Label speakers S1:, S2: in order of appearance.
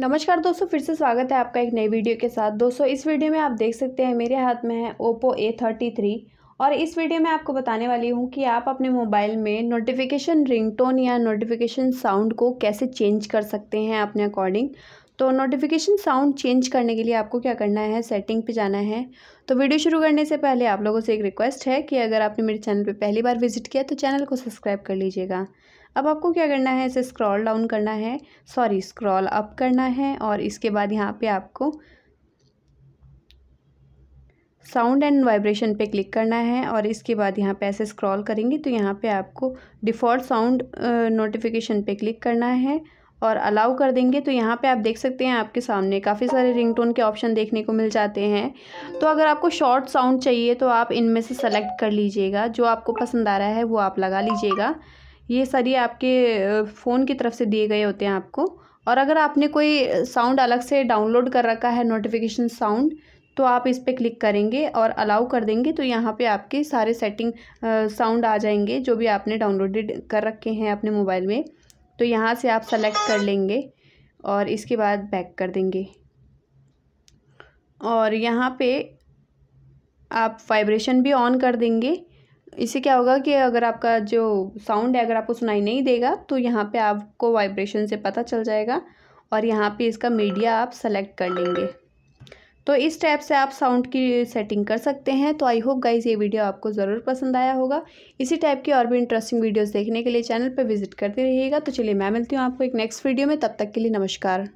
S1: नमस्कार दोस्तों फिर से स्वागत है आपका एक नई वीडियो के साथ दोस्तों इस वीडियो में आप देख सकते हैं मेरे हाथ में है ओप्पो ए थर्टी थ्री और इस वीडियो में आपको बताने वाली हूँ कि आप अपने मोबाइल में नोटिफिकेशन रिंगटोन या नोटिफिकेशन साउंड को कैसे चेंज कर सकते हैं अपने अकॉर्डिंग तो नोटिफिकेशन साउंड चेंज करने के लिए आपको क्या करना है सेटिंग पे जाना है तो वीडियो शुरू करने से पहले आप लोगों से एक रिक्वेस्ट है कि अगर आपने मेरे चैनल पे पहली बार विजिट किया तो चैनल को सब्सक्राइब कर लीजिएगा अब आपको क्या करना है इसे स्क्रॉल डाउन करना है सॉरी स्क्रॉल अप करना है और इसके बाद यहाँ पे आपको साउंड एंड वाइब्रेशन पे क्लिक करना है और इसके बाद यहाँ पे ऐसे स्क्रॉल करेंगे तो यहाँ पे आपको डिफ़ॉल्ट साउंड नोटिफिकेशन पे क्लिक करना है और अलाउ कर देंगे तो यहाँ पे आप देख सकते हैं आपके सामने काफ़ी सारे रिंगटोन के ऑप्शन देखने को मिल जाते हैं तो अगर आपको शॉर्ट साउंड चाहिए तो आप इनमें से सेलेक्ट कर लीजिएगा जो आपको पसंद आ रहा है वो आप लगा लीजिएगा ये सारी आपके फ़ोन की तरफ से दिए गए होते हैं आपको और अगर आपने कोई साउंड अलग से डाउनलोड कर रखा है नोटिफिकेशन साउंड तो आप इस पर क्लिक करेंगे और अलाउ कर देंगे तो यहाँ पे आपके सारे सेटिंग साउंड आ जाएंगे जो भी आपने डाउनलोडेड कर रखे हैं अपने मोबाइल में तो यहाँ से आप सेलेक्ट कर लेंगे और इसके बाद बैक कर देंगे और यहाँ पे आप वाइब्रेशन भी ऑन कर देंगे इससे क्या होगा कि अगर आपका जो साउंड है अगर आपको सुनाई नहीं देगा तो यहाँ पे आपको वाइब्रेशन से पता चल जाएगा और यहाँ पे इसका मीडिया आप सेलेक्ट कर लेंगे तो इस टाइप से आप साउंड की सेटिंग कर सकते हैं तो आई होप गाइज ये वीडियो आपको ज़रूर पसंद आया होगा इसी टाइप की और भी इंटरेस्टिंग वीडियोज़ देखने के लिए चैनल पर विजिट करते रहिएगा तो चलिए मैं मिलती हूँ आपको एक नेक्स्ट वीडियो में तब तक के लिए नमस्कार